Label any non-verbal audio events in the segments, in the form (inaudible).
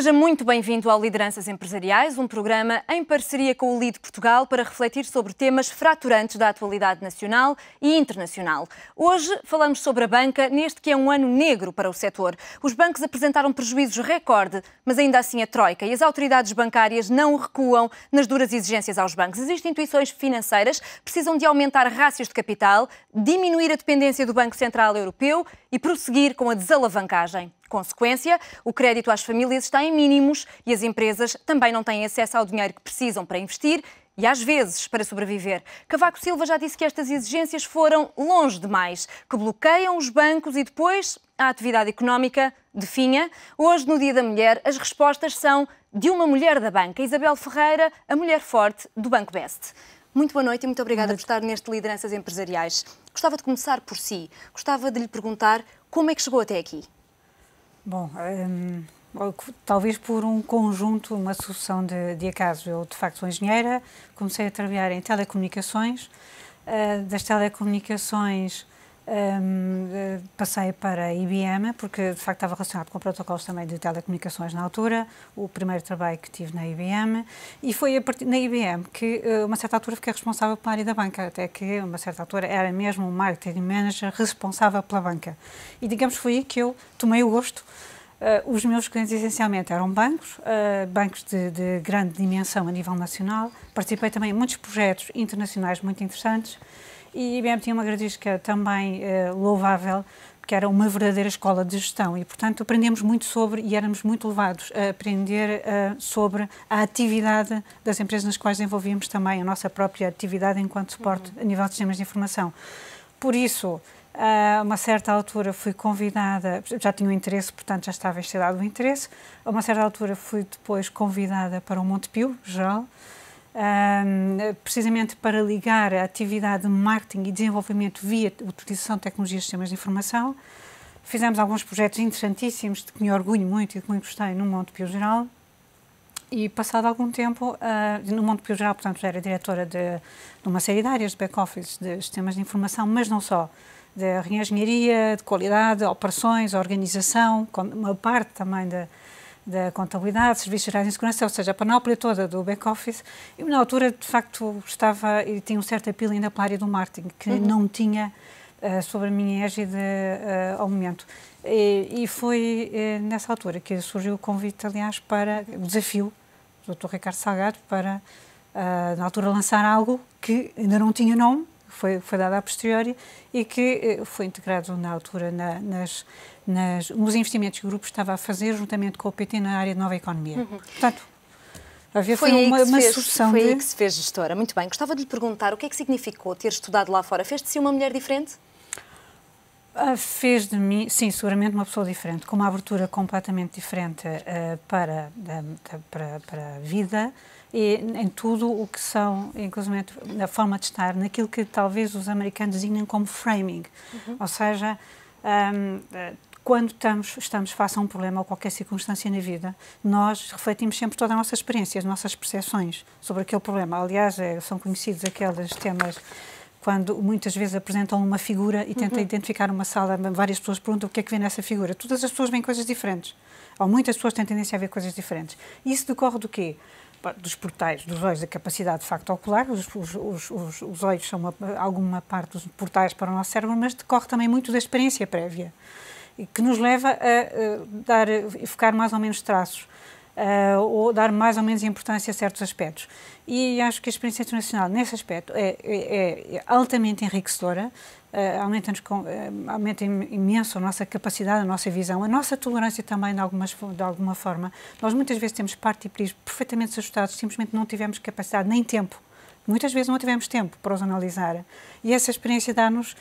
Seja muito bem-vindo ao Lideranças Empresariais, um programa em parceria com o LIDE Portugal para refletir sobre temas fraturantes da atualidade nacional e internacional. Hoje falamos sobre a banca, neste que é um ano negro para o setor. Os bancos apresentaram prejuízos recorde, mas ainda assim a troika e as autoridades bancárias não recuam nas duras exigências aos bancos. As instituições financeiras precisam de aumentar rácios de capital, diminuir a dependência do Banco Central Europeu e prosseguir com a desalavancagem. Consequência, o crédito às famílias está em mínimos e as empresas também não têm acesso ao dinheiro que precisam para investir e às vezes para sobreviver. Cavaco Silva já disse que estas exigências foram longe demais, que bloqueiam os bancos e depois a atividade económica definha. Hoje, no Dia da Mulher, as respostas são de uma mulher da banca, Isabel Ferreira, a mulher forte do Banco Best. Muito boa noite e muito obrigada por estar neste Lideranças Empresariais. Gostava de começar por si. Gostava de lhe perguntar como é que chegou até aqui. Bom, hum, talvez por um conjunto, uma sucessão de, de acasos. Eu, de facto, sou engenheira, comecei a trabalhar em telecomunicações. Uh, das telecomunicações um, eh, passei para a IBM, porque de facto estava relacionado com protocolos também de telecomunicações na altura, o primeiro trabalho que tive na IBM, e foi a partir, na IBM que, eh, uma certa altura, fiquei responsável pela área da banca, até que, uma certa altura, era mesmo o marketing manager responsável pela banca. E, digamos, foi aí que eu tomei o gosto Uh, os meus clientes essencialmente eram bancos, uh, bancos de, de, grande dimensão a nível nacional. Participei também em muitos projetos internacionais muito interessantes e a IBM tinha uma gradística também uh, louvável, que era uma verdadeira escola de gestão e, portanto, aprendemos muito sobre e éramos muito levados a aprender uh, sobre a atividade das empresas nas quais envolvíamos também a nossa própria atividade enquanto suporte uhum. a nível de sistemas de informação. Por isso, a uma certa altura fui convidada, já tinha o um interesse, portanto já estava instalado o interesse, a uma certa altura fui depois convidada para o Montepio, geral, um, precisamente para ligar a atividade de marketing e desenvolvimento via utilização de tecnologias e sistemas de informação. Fizemos alguns projetos interessantíssimos, de que me orgulho muito e que muito gostei no Monte Pio Geral. E passado algum tempo, uh, no Monte Pio Geral, portanto, era diretora de, de uma série de áreas de back-office, de sistemas de informação, mas não só de reengenharia, de qualidade, operações, organização, uma parte também da da contabilidade, serviços gerais de segurança, ou seja, a panóplia toda do back-office. E na altura, de facto, estava e tinha um certo apelo ainda pela área do marketing, que uhum. não tinha uh, sobre a minha égide uh, ao momento. E, e foi uh, nessa altura que surgiu o convite, aliás, para o desafio do Dr. Ricardo Salgado para, na altura, lançar algo que ainda não tinha nome, foi, foi dado a posteriori e que foi integrado na altura na, nas nas, nos investimentos que o grupo estava a fazer juntamente com o PT na área de nova economia. Uhum. Portanto, havia foi, foi uma, uma fez, sucessão foi de... aí que se fez gestora. Muito bem. Gostava de lhe perguntar o que é que significou ter estudado lá fora. Fez de si uma mulher diferente? Uh, fez de mim, sim, seguramente uma pessoa diferente, com uma abertura completamente diferente uh, para, para, para a vida e em tudo o que são, inclusive na forma de estar, naquilo que talvez os americanos designam como framing, uhum. ou seja, um, ah, quando estamos, estamos face a um problema ou qualquer circunstância na vida, nós refletimos sempre toda a nossa experiência, as nossas percepções sobre aquele problema. Aliás, é, são conhecidos aqueles temas quando muitas vezes apresentam uma figura e tentam uhum. identificar uma sala, várias pessoas perguntam o que é que vê nessa figura. Todas as pessoas veem coisas diferentes. Ou muitas pessoas têm tendência a ver coisas diferentes. Isso decorre do quê? Dos portais, dos olhos, da capacidade de facto ocular. Os, os, os, os olhos são uma, alguma parte dos portais para o nosso cérebro, mas decorre também muito da experiência prévia que nos leva a dar, e focar mais ou menos traços. Uh, ou dar mais ou menos importância a certos aspectos. E acho que a experiência internacional, nesse aspecto, é, é, é, é altamente enriquecedora, uh, aumenta, com, uh, aumenta imenso a nossa capacidade, a nossa visão, a nossa tolerância também, de, algumas, de alguma forma. Nós muitas vezes temos parte partidos perfeitamente ajustados, simplesmente não tivemos capacidade nem tempo. Muitas vezes não tivemos tempo para os analisar. E essa experiência dá-nos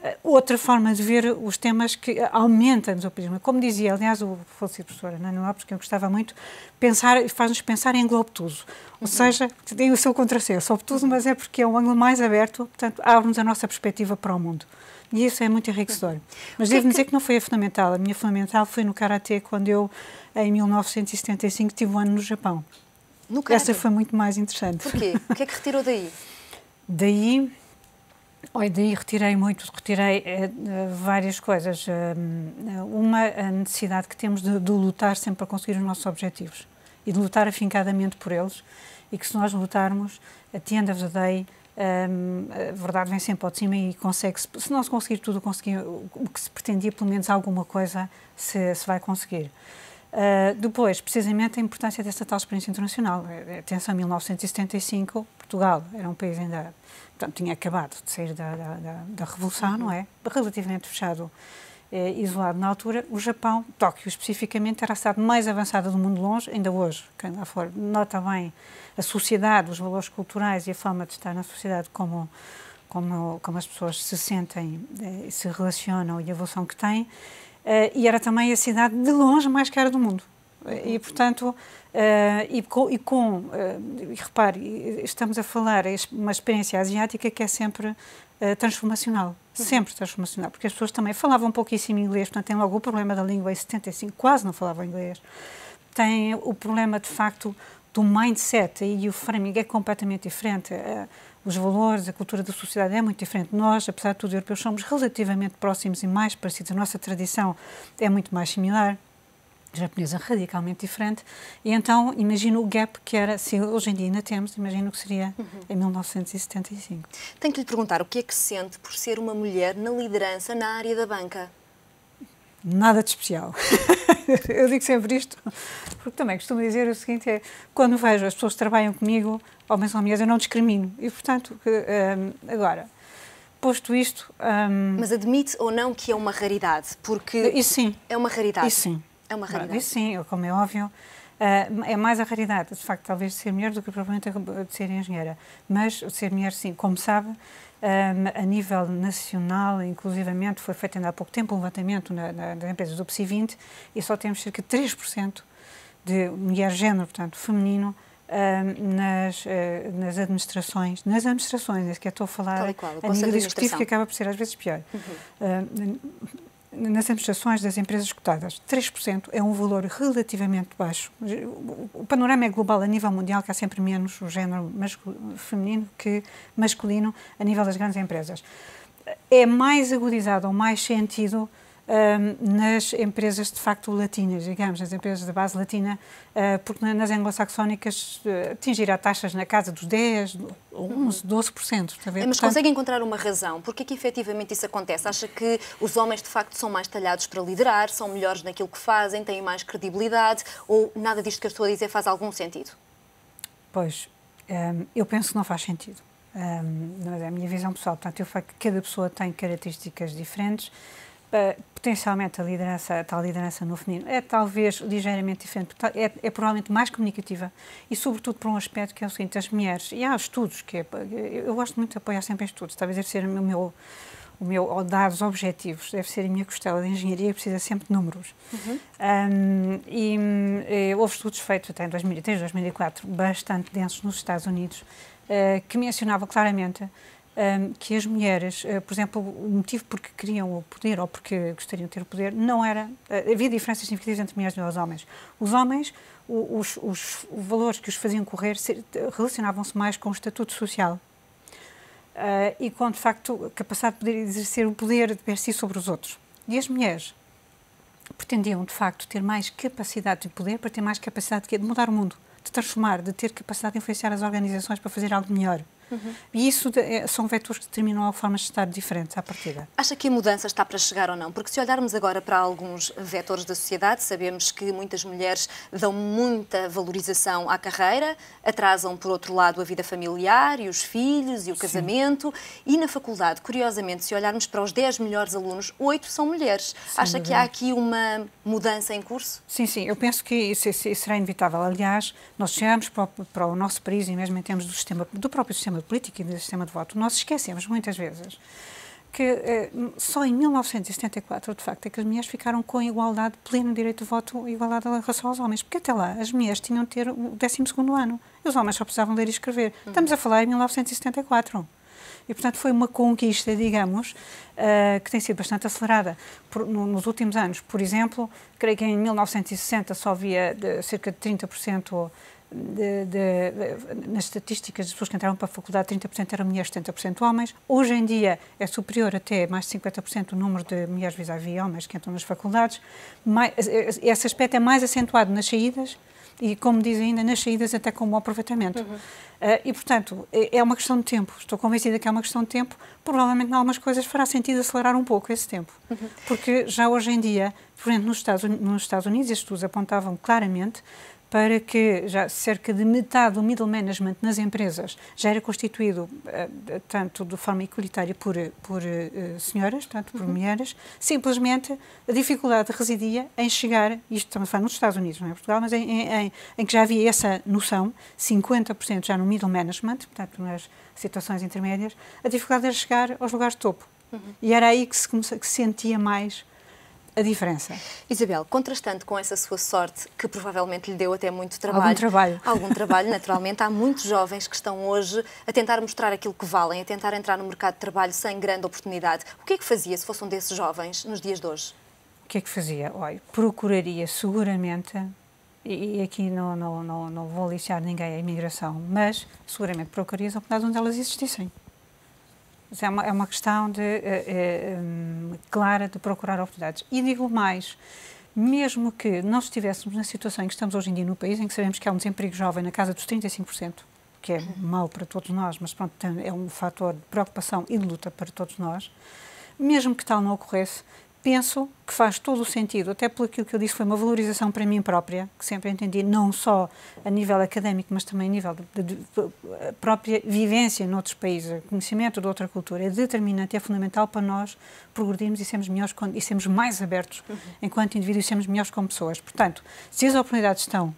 eh, outra forma de ver os temas que eh, aumenta-nos o prisma. Como dizia, aliás, o falecido professor Ana Lopes, que eu gostava muito, pensar, faz-nos pensar em ângulo obtuso. Ou uhum. seja, tem o seu contrassenso obtuso, mas é porque é um ângulo mais aberto, portanto, abre-nos a nossa perspectiva para o mundo. E isso é muito enriquecedor. Uhum. Mas é devo que... dizer que não foi a fundamental. A minha fundamental foi no Karatê, quando eu, em 1975, tive um ano no Japão. No Essa foi muito mais interessante. Porquê? O que é que retirou daí? (laughs) daí Olha, daí retirei muito, retirei uh, várias coisas. Uh, uma, a necessidade que temos de, de, lutar sempre para conseguir os nossos objetivos e de lutar afincadamente por eles e que se nós lutarmos, a tenda end of um, a verdade vem sempre ao de cima e consegue -se, se não se conseguir tudo, conseguir o que se pretendia, pelo menos alguma coisa se, se vai conseguir. Uh, depois, precisamente, a importância desta tal experiência internacional. É, é, atenção, 1975, Portugal era um país ainda, portanto, tinha acabado de sair da, da, da, da Revolução, não é? Relativamente fechado, eh, isolado na altura. O Japão, Tóquio especificamente, era a cidade mais avançada do mundo longe, ainda hoje, quem lá for, nota bem a sociedade, os valores culturais e a forma de estar na sociedade como como, como as pessoas se sentem, eh, se relacionam e a evolução que têm. Eh, e era também a cidade de longe mais cara do mundo. E, portanto, eh, e com, e eh, com e repare, estamos a falar, de é uma experiência asiática que é sempre transformacional, sempre transformacional, porque as pessoas também falavam pouquíssimo inglês, portanto, tem logo o problema da língua, em 75 quase não falavam inglês tem o problema de facto do mindset e o framing é completamente diferente. Eh, os valores, a cultura da sociedade é muito diferente. Nós, apesar de tudo, europeus somos relativamente próximos e mais parecidos. A nossa tradição é muito mais similar japonesa é radicalmente diferente. E então, imagino o gap que era, se hoje em dia ainda temos, imagino que seria uhum. em 1975. Tenho que lhe perguntar o que é que se sente por ser uma mulher na liderança na área da banca? nada de especial. (laughs) eu digo sempre isto, porque também costumo dizer o seguinte: é, quando vejo as pessoas que trabalham comigo, homens ou mulheres, eu não discrimino. E, portanto, que, hum, agora, posto isto. Hum, Mas admite ou não que é uma raridade? Porque. Isso sim. É uma raridade. Isso sim. É uma raridade. Isso sim, como é óbvio. Uh, é mais a raridade, de facto, talvez de ser mulher do que provavelmente de ser engenheira. Mas ser mulher, sim, como sabe, um, a nível nacional, inclusivamente, foi feito ainda há pouco tempo um levantamento na, na, empresas do PSI 20 e só temos cerca de 3% de mulher género, portanto, feminino, nas, ah, nas administrações, nas administrações, é que eu estou a falar, qual, a nível executivo, que acaba por ser às vezes pior. Uhum. Uh, nas administrações das empresas cotadas. 3% é um valor relativamente baixo. O panorama é global a nível mundial, que há sempre menos o género feminino que masculino a nível das grandes empresas. É mais agudizado ou mais sentido um, nas empresas de facto latinas, digamos, nas empresas de base latina, uh, porque nas anglo-saxónicas uh, ah, atingirá taxas na casa dos 10, 11, 12%. Está a ver? Eh, mas Portanto, consegue encontrar uma razão? Porque é que efetivamente isso acontece? Acha que os homens de facto são mais talhados para liderar, são melhores naquilo que fazem, têm mais credibilidade ou nada disto que eu estou a dizer faz algum sentido? Pois, um, eu penso que não faz sentido. Um, mas é a minha visão pessoal. Portanto, eu falo que cada pessoa tem características diferentes. Eh, potencialmente a liderança, a tal liderança no feminino, é talvez ligeiramente diferente, é, é, provavelmente mais comunicativa e, sobretudo, por um aspecto que é o seguinte: as mulheres, e há estudos que. É, eu gosto muito de apoiar sempre estudos, talvez deve ser o meu. O meu ou dados objetivos, deve ser a minha costela de engenharia, precisa sempre de números. Uhum. Um, e, e, eh, houve estudos feitos até em 2003, 2004, bastante densos nos Estados Unidos, uh, que mencionava claramente que as mulheres, eh, por exemplo, o motivo porque queriam o poder ou porque gostariam de ter o poder não era. Eh, havia diferenças significativas entre mulheres e os homens. Os homens, os, os valores que os faziam correr relacionavam-se mais com o estatuto social eh, e com, de facto, a capacidade de poder exercer o poder de per si sobre os outros. E as mulheres pretendiam, de facto, ter mais capacidade de poder para ter mais capacidade de mudar o mundo, de transformar, de ter capacidade de influenciar as organizações para fazer algo melhor. Uhum. E isso eh, são vetores que determinam formas forma de estar diferentes à partida. Acha que a mudança está para chegar ou não? Porque se olharmos agora para alguns vetores da sociedade, sabemos que muitas mulheres dão muita valorização à carreira, atrasam, por outro lado, a vida familiar e os filhos e o casamento. Sim. E na faculdade, curiosamente, se olharmos para os 10 melhores alunos, 8 são mulheres. Acha que há aqui uma mudança em curso? Sim, sim. Eu penso que isso, isso será inevitável. Aliás, nós chegamos para o, para o nosso país e mesmo em termos do, sistema, do próprio sistema sistema político e do sistema de voto, nós esquecemos muitas vezes que eh, só em 1974, de facto, é que as mulheres ficaram com igualdade pleno direito de voto, igualdade em relação aos homens, porque até lá as mulheres tinham de ter o 12 ano e os homens só precisavam ler e escrever. Uhum. Estamos a falar em 1974. E, portanto, foi uma conquista, digamos, uh, que tem sido bastante acelerada por, no, nos últimos anos. Por exemplo, creio que em 1960 só havia de, eh, cerca de 30% de, de, de, nas estatísticas das pessoas que entraram para a faculdade, 30% eram mulheres, 70% homens. Hoje em dia é superior até mais de 50% o número de mulheres vis-à-vis -vis homens que entram nas faculdades. Mais, eh, eh, esse aspecto é mais acentuado nas saídas e, como diz ainda, nas saídas até como aproveitamento. Uhum. Uh, e, portanto, é, é uma questão de tempo. Estou convencida que é uma questão de tempo. Provavelmente, em algumas coisas, fará sentido acelerar um pouco esse tempo. Uhum. Porque já hoje em dia, por exemplo, nos Estados, nos Estados Unidos, estes estudos apontavam claramente para que já cerca de metade do middle management nas empresas já era constituído eh, tanto de forma equalitária por, eh, por eh, senhoras, tanto por uhum. mulheres, simplesmente a dificuldade residia em chegar, isto estamos a falar nos Estados Unidos, não é Portugal, mas em, em, em que já havia essa noção, 50% já no middle management, portanto nas situações intermédias, a dificuldade era chegar aos lugares de topo. Uhum. E era aí que se, que se sentia mais a diferença. Isabel, contrastando com essa sua sorte, que provavelmente lhe deu até muito trabalho. Algum trabalho. (laughs) Algum trabalho, naturalmente. Há muitos jovens que estão hoje a tentar mostrar aquilo que valem, a tentar entrar no mercado de trabalho sem grande oportunidade. O que é que fazia se fosse um desses jovens nos dias de hoje? O que é que fazia? Olha, procuraria seguramente, e aqui não, não, não, não vou aliciar ninguém à imigração, mas seguramente procuraria as oportunidades onde elas existissem. Mas é uma, é uma questão de, eh, eh, hum, clara de procurar oportunidades. E digo mais, mesmo que nós estivéssemos na situação em que estamos hoje em dia no país, em que sabemos que há um desemprego jovem na casa dos 35%, que é mau para todos nós, mas pronto, é um fator de preocupação e de luta para todos nós, mesmo que tal não ocorresse, penso que faz todo o sentido, até pelo que eu disse, foi uma valorização para mim própria, que sempre entendi, não só a nível académico, mas também a nível da própria vivência noutros países, conhecimento de outra cultura, é determinante, é fundamental para nós progredirmos e sermos melhores e sermos mais abertos uhum. enquanto indivíduos e sermos melhores como pessoas. Portanto, se as oportunidades estão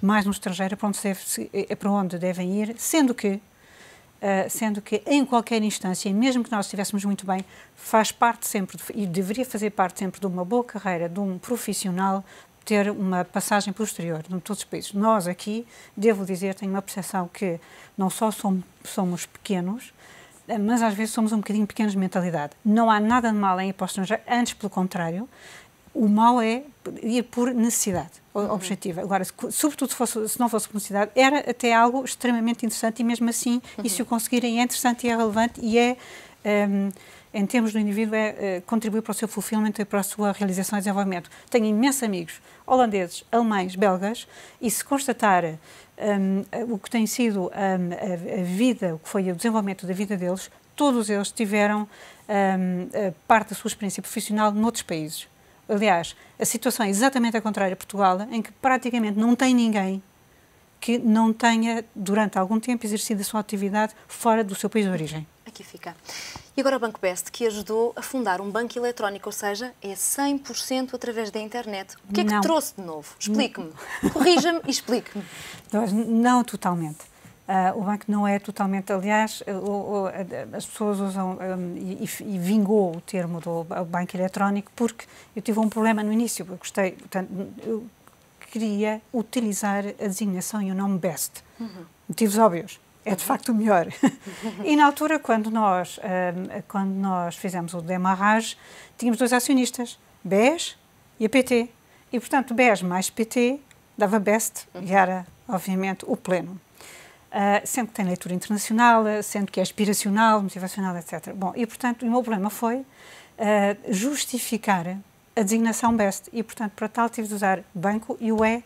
mais no estrangeiro, é para onde, deve, é para onde devem ir, sendo que ah, sendo que em qualquer instância, mesmo que nós estivéssemos muito bem, faz parte sempre, de, e deveria fazer parte sempre de uma boa carreira, de um profissional, ter uma passagem posterior em todos os países. Nós aqui, devo dizer, tenho uma percepção que não só somos, somos pequenos, ah, mas às vezes somos um bocadinho pequenos de mentalidade. Não há nada de mal em ir para o antes pelo contrário, o mal é ir por necessidade objetiva. Agora, sobretudo se, fosse, se não fosse publicidade, era até algo extremamente interessante e mesmo assim, uhum. e se o conseguirem, é interessante e é relevante e é, um, ehm, em termos do indivíduo, é, é contribuir para o seu fulfillment e para a sua realização e desenvolvimento. Tenho imensos amigos holandeses, alemães, belgas e se constatar um, ehm, o que tem sido um, ehm, a, a vida, o que foi o desenvolvimento da vida deles, todos eles tiveram um, eh, parte da sua experiência profissional noutros países. Aliás, a situação é exatamente a contrária a Portugal, em que praticamente não tem ninguém que não tenha, durante algum tempo, exercido a sua atividade fora do seu país de origem. Aqui fica. E agora o Banco Best, que ajudou a fundar um banco eletrónico, ou seja, é 100% através da internet. O que é que trouxe de novo? Explique-me. Corrija-me e explique-me. Não, totalmente. Uh, o banco não é totalmente, aliás, o, o, as pessoas usam um, e, e, vingou o termo do banco eletrónico porque eu tive um problema no início. Eu gostei, portanto, eu queria utilizar a designação e o nome BEST. Uhum. Motivos óbvios. É de uhum. facto o melhor. (laughs) e na altura, quando nós, um, quando nós fizemos o demarrage, tínhamos dois acionistas, BES e a PT. E, portanto, BES mais PT dava BEST uhum. e era, obviamente, o pleno. Uh, sendo que tem leitura internacional, ah, sendo que é aspiracional, motivacional, etc. Bom, e portanto, o meu problema foi uh, justificar a designação BEST e, portanto, para tal tive de usar banco e o E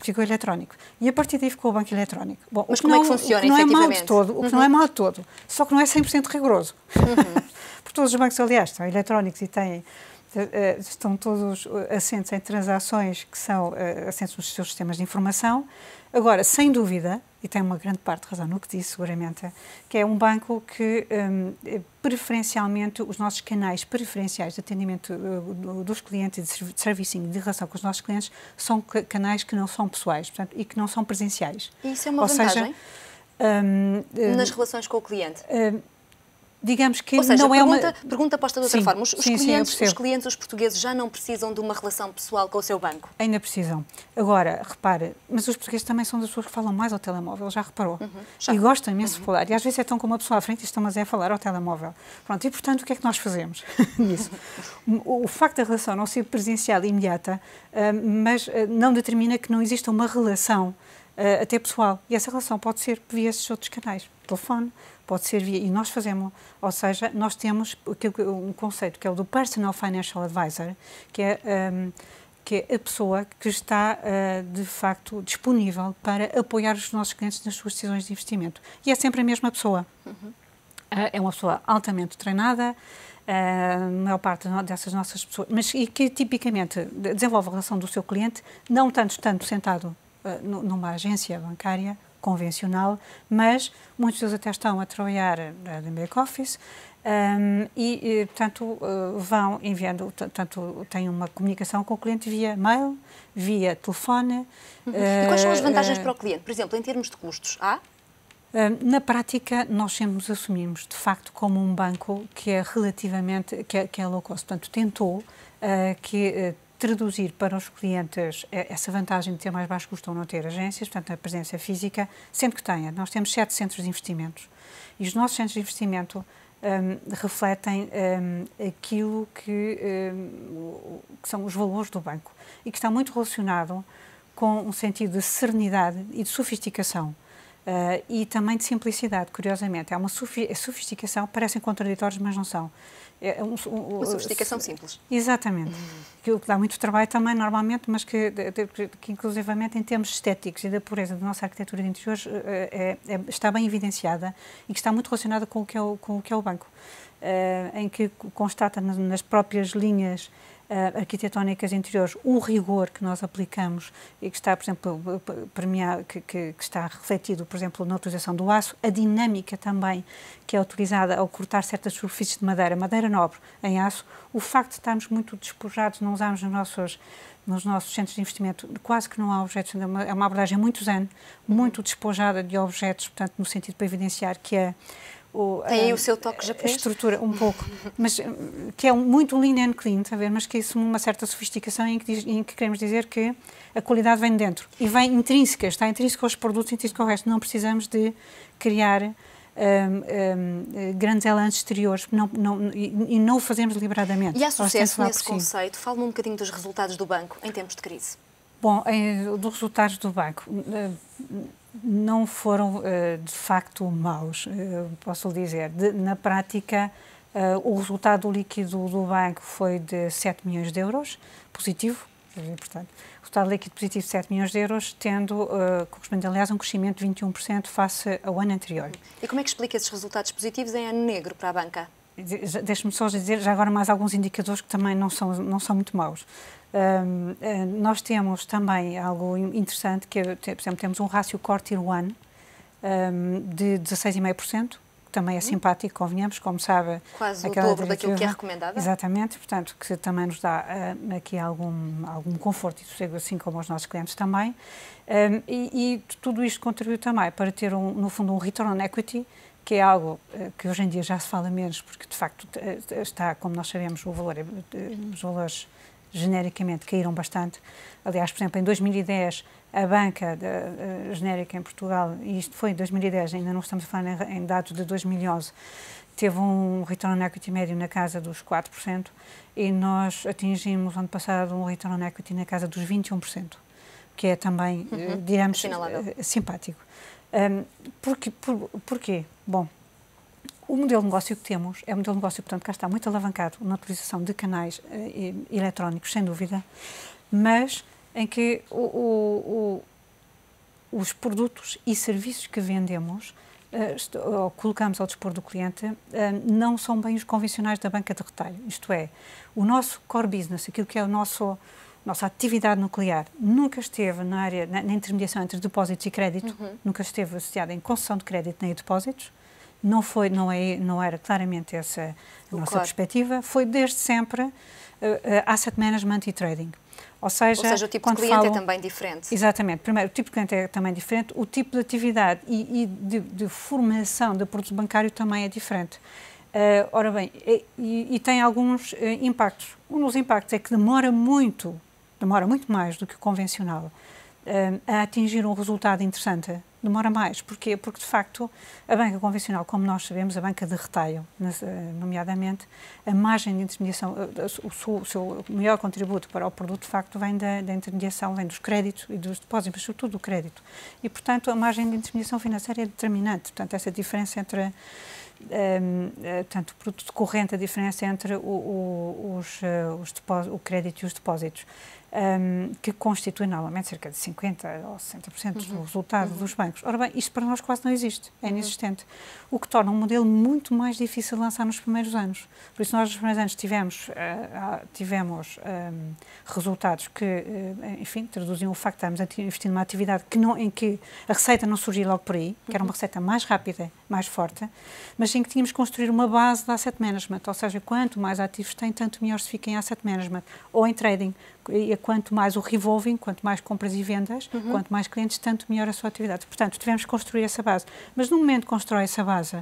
ficou eletrónico. E a partir daí ficou o banco eletrónico. Bom, Mas como é é não, é que funciona, o que não é mal de todo, uhum. O que não é mal de todo, só que não é 100% rigoroso. Uhum. (laughs) todos os bancos, aliás, são eletrónicos e têm eh, eh, estão todos eh, assentos em transações que são assentos nos seus sistemas de informação. Agora, sem dúvida, e tem uma grande parte de razão no que disse, seguramente, que é um banco que um, preferencialmente os nossos canais preferenciais de atendimento eh, dos clientes e de servicing de relação com os nossos clientes são canais que não são pessoais portanto, e que não são presenciais. E isso é uma Ou vantagem? Seja, um, eh, Nas relações com o cliente? Hum, digamos que seja, não pergunta, é uma... pergunta posta de outra sim, forma. Os, sim, clientes, sim, os clientes, os portugueses, já não precisam de uma relação pessoal com o seu banco? Ainda precisam. Agora, repare, mas os portugueses também são das pessoas que falam mais ao telemóvel, já reparou? Uhum, já. E gostam imenso uhum. de falar. E às vezes é tão com uma pessoa à frente, e estão mas é a falar ao telemóvel. Pronto, e portanto, o que é que nós fazemos (laughs) nisso? o, o facto da relação não ser presencial e imediata, uh, mas uh, não determina que não exista uma relação uh, até pessoal. E essa relação pode ser via esses outros canais, telefone, pode ser via. E nós fazemos, ou seja, nós temos um conceito que é o do Personal Financial Advisor, que é. Um, ehm, que é a pessoa que está eh, de facto disponível para apoiar os nossos clientes nas suas decisões de investimento. E é sempre a mesma pessoa. Uhum. é uma pessoa altamente treinada, eh, a maior parte dessas nossas pessoas, mas que tipicamente desenvolve a relação do seu cliente, não tanto, tanto sentado eh, numa agência bancária convencional, mas muitos deles até estão a trabalhar no eh, back-office um, ehm, e, e, portanto, eh, vão enviando, portanto, têm uma comunicação com o cliente via mail, via telefone. Uhum. Uh, e quais são as vantagens uh, para o cliente? Por exemplo, em termos de custos, há? Na prática, nós sempre nos assumimos, de facto, como um banco que é relativamente, que é, que é low cost. Portanto, tentou uh, que traduzir para os clientes eh, essa vantagem de ter mais baixo custo ou não ter agências, portanto, a presença física, sendo que tenha. Nós temos sete centros de investimentos e os nossos centros de investimento um, refletem um, aquilo que, um, que, são os valores do banco e que está muito relacionado com um sentido de serenidade e de sofisticação Uh, e também de simplicidade, curiosamente. Há é uma sofisticação, parecem contraditórios, mas não são. É um, um, uma sofisticação simples. Exatamente. Hum. Que dá muito trabalho também, normalmente, mas que, que, que inclusivamente em termos estéticos e da pureza da nossa arquitetura de interiores eh, eh, é, é, está bem evidenciada e que está muito relacionada com o que é o, com o, que é o banco. Uh, em que constata nas, nas próprias linhas uh, arquitetónicas interiores, o rigor que nós aplicamos e que está, por exemplo, premiado, que, que, que, está refletido, por exemplo, na utilização do aço, a dinâmica também que é utilizada ao cortar certas superfícies de madeira, madeira nobre em aço, o facto de estarmos muito despojados, não usarmos nos nossos nos nossos centros de investimento quase que não há objetos, é uma é abordagem muito zen, muito despojada de objetos, portanto, no sentido para evidenciar que a, é, o, Tem a, ah, o seu toque japonês? estrutura, um pouco, mas eh, que é um, muito um lean and clean, a ver, mas que é isso uma certa sofisticação em que, diz, em que queremos dizer que a qualidade vem de dentro e vem intrínseca, está intrínseca aos produtos, intrínseca ao resto, não precisamos de criar um, um, grandes elantes exteriores não, não, e, e, não o fazemos deliberadamente. E há sucesso nesse conceito? Fala-me um bocadinho dos resultados do banco em tempos de crise. Bom, em, eh, dos resultados do banco, eh, não foram eh, de facto maus, eh, posso dizer. na prática, eh, o resultado líquido do banco foi de 7 milhões de euros, positivo, é portanto, resultado líquido positivo de 7 milhões de euros, tendo, correspondendo, aliás, a um crescimento de 21% face ao ano anterior. E como é que explica esses resultados positivos em ano negro para a banca? deixe-me só dizer já agora mais alguns indicadores que também não são, não são muito maus. Um, eh, nós temos também algo interessante, que é, por exemplo, temos um rácio Core Tier 1 um, de 16,5%, que também é uhum. simpático, convenhamos, como sabe... Quase o dobro daquilo que é recomendado. É? Exatamente, portanto, que também nos dá uh, aqui algum, algum conforto e sossego, assim como aos nossos clientes também. Um, e, e, tudo isto contribui também para ter, um, no fundo, um return on equity, que é algo eh, que hoje em dia já se fala menos, porque de facto eh, está, como nós sabemos, o valor, eh, os valores genericamente caíram bastante. Aliás, por exemplo, em 2010, a banca de, uh, genérica em Portugal, e isto foi em 2010, ainda não estamos a falar em, em dados de 2011, teve um return on equity médio na casa dos 4% e nós atingimos, ano passado, um return on equity na casa dos 21%, que é também, uhum. digamos, simpático. Um, porquê? Por, porquê? Bom, o modelo de negócio que temos é um modelo de negócio, portanto, cá está muito alavancado na utilização de canais uh, eletrónicos, sem dúvida, mas em que o, o, o, os produtos e serviços que vendemos eh, ou colocamos ao dispor do cliente eh, não são bem os convencionais da banca de retalho. Isto é, o nosso core business, aquilo que é o nosso nossa atividade nuclear nunca esteve na área, na, na intermediação entre depósitos e crédito, uhum. nunca esteve associada em concessão de crédito nem a depósitos. Não, foi, não, é, não era claramente essa a o nossa claro. perspectiva. Foi desde sempre uh, uh, asset management e trading. Ou seja, Ou seja, o tipo de cliente é também diferente. Exatamente. Primeiro, o tipo de cliente é também diferente, o tipo de atividade e, e de, de, formação de produto bancário também é diferente. Uh, ora bem, e, e tem alguns uh, impactos. Um dos impactos é que demora muito demora muito mais do que o convencional eh, a atingir um resultado interessante demora mais. Porquê? Porque, de facto, a banca convencional, como nós sabemos, a banca de retalho eh, nomeadamente, a margem de intermediação, eh, o seu, o seu maior contributo para o produto, de facto, vem da, da, intermediação, vem dos créditos e dos depósitos, mas sobretudo do crédito. E, portanto, a margem de intermediação financeira é determinante. Portanto, essa diferença entre um, o produto corrente, a diferença entre o, o, os, os o crédito e os depósitos um, que constituem normalmente cerca de 50% ou 60% do uhum. resultado uhum. dos bancos. Ora bem, isto para nós quase não existe, é uhum. inexistente, uhum. o que torna um modelo muito mais difícil de lançar nos primeiros anos. Por isso, nós nos primeiros anos tivemos, uh, tivemos um, resultados que, uh, enfim, traduziam o facto de estarmos investindo numa atividade que não, em que a receita não surgia logo por aí, que era uma uhum. receita mais rápida, mais forte, mas em que tínhamos que construir uma base de asset management, ou seja, quanto mais ativos tem, tanto melhor se fica em asset management ou em trading, e quanto mais o revolving, quanto mais compras e vendas, uhum. quanto mais clientes, tanto melhor a sua atividade. Portanto, tivemos que construir essa base. Mas no momento que constrói essa base,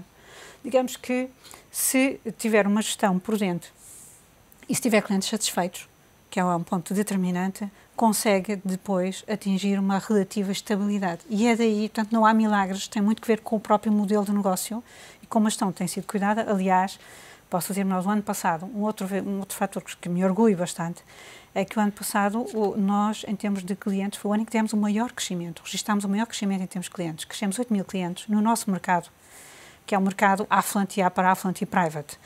digamos que se tiver uma gestão prudente e se tiver clientes satisfeitos, que é um ponto determinante, consegue depois atingir uma relativa estabilidade. E é daí, portanto, não há milagres, tem muito que ver com o próprio modelo de negócio e como a gestão tem sido cuidada. Aliás, Posso dizer-me, o ano passado, um outro, um outro fator que me orgulho bastante é que o ano passado nós, em termos de clientes, foi o ano em que tivemos o maior crescimento, registámos o maior crescimento em termos de clientes. Crescemos 8 mil clientes no nosso mercado, que é o mercado Affluent e A para Affluent e Private.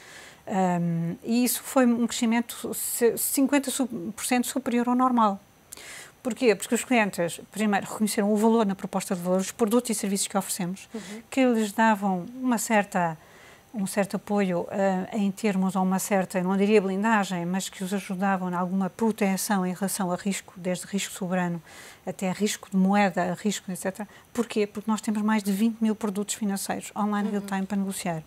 Um, e isso foi um crescimento 50% superior ao normal. Porquê? Porque os clientes, primeiro, reconheceram o valor na proposta de valor, os produtos e serviços que oferecemos, uhum. que lhes davam uma certa um certo apoio uh, em termos a uma certa, não diria blindagem, mas que os ajudavam em alguma proteção em relação a risco, desde risco soberano até risco de moeda, risco, etc. Porquê? Porque nós temos mais de 20 mil produtos financeiros online uhum. real-time para negociar.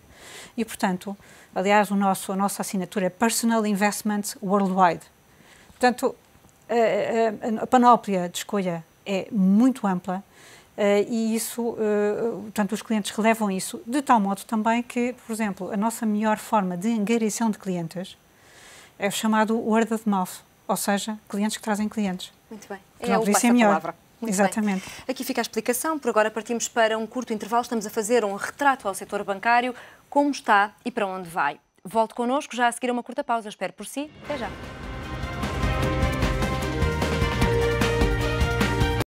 E, portanto, aliás, o nosso, a nossa assinatura é Personal Investments Worldwide. Portanto, a, a, a panóplia de escolha é muito ampla eh, e isso, eh, portanto, os clientes relevam isso, de tal modo também que, por exemplo, a nossa melhor forma de engariação de clientes é o chamado word of mouth, ou seja, clientes que trazem clientes. Muito bem. É o é melhor. Palavra. Muito Exatamente. Bem. Aqui fica a explicação. Por agora partimos para um curto intervalo. Estamos a fazer um retrato ao setor bancário, como está e para onde vai. Volte connosco já a seguir a uma curta pausa. Espero por si. Até já.